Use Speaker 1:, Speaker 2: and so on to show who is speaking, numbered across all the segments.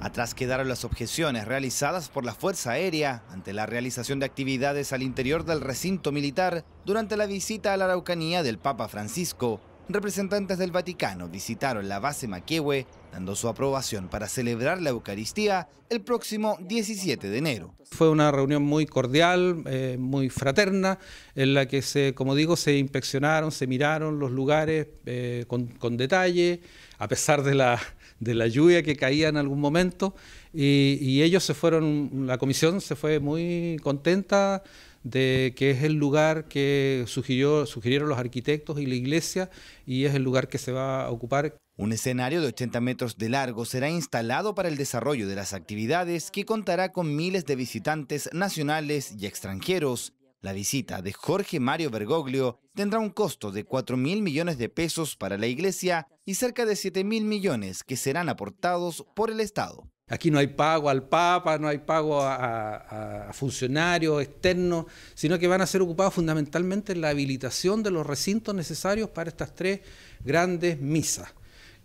Speaker 1: Atrás quedaron las objeciones realizadas por la Fuerza Aérea ante la realización de actividades al interior del recinto militar durante la visita a la Araucanía del Papa Francisco. Representantes del Vaticano visitaron la base Maquihue dando su aprobación para celebrar la Eucaristía el próximo 17 de enero.
Speaker 2: Fue una reunión muy cordial, eh, muy fraterna, en la que, se, como digo, se inspeccionaron, se miraron los lugares eh, con, detalle, a pesar de la, de la lluvia que caía en algún momento, y, y ellos se fueron, la comisión se fue muy contenta de que es el lugar que sugirieron los arquitectos y la iglesia y es el lugar que se va a ocupar. Un escenario de 80 metros de largo
Speaker 1: será instalado para el desarrollo de las actividades que contará con miles de visitantes nacionales y extranjeros. La visita de Jorge Mario Bergoglio tendrá un costo de 4 mil millones de pesos para la iglesia y cerca de 7 mil millones que serán aportados
Speaker 2: por el Estado. Aquí no hay pago al Papa, no hay pago a, funcionarios externos, sino que van a ser ocupados fundamentalmente en la habilitación de los recintos necesarios para estas tres grandes misas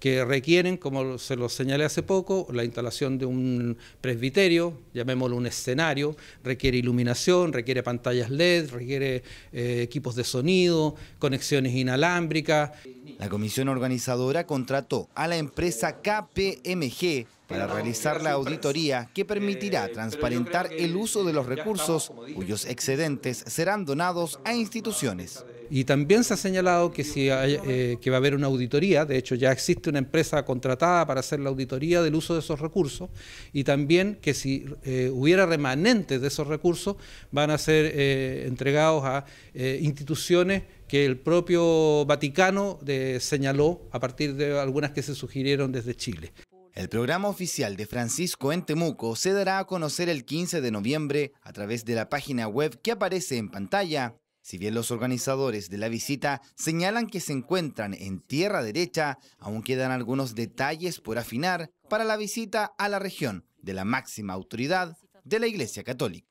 Speaker 2: que requieren, como se lo señalé hace poco, la instalación de un presbiterio, llamémoslo un escenario, requiere iluminación, requiere pantallas LED, requiere eh, equipos de sonido, conexiones inalámbricas. La comisión organizadora contrató a la empresa KPMG
Speaker 1: para realizar la auditoría que permitirá eh, transparentar el uso de los recursos cuyos excedentes serán donados a instituciones.
Speaker 2: Y también se ha señalado que, si eh, que va a haber una auditoría, de hecho ya existe una empresa contratada para hacer la auditoría del uso de esos recursos, y también que si eh, hubiera remanentes de esos recursos, van a ser eh, entregados a instituciones que el propio Vaticano señaló a partir de algunas que se sugirieron desde Chile.
Speaker 1: El programa oficial de Francisco en Temuco se dará a conocer el 15 de noviembre a través de la página web que aparece en pantalla si bien los organizadores de la visita señalan que se encuentran en tierra derecha, aún quedan algunos detalles por afinar para la visita a la región de la máxima autoridad de la Iglesia Católica.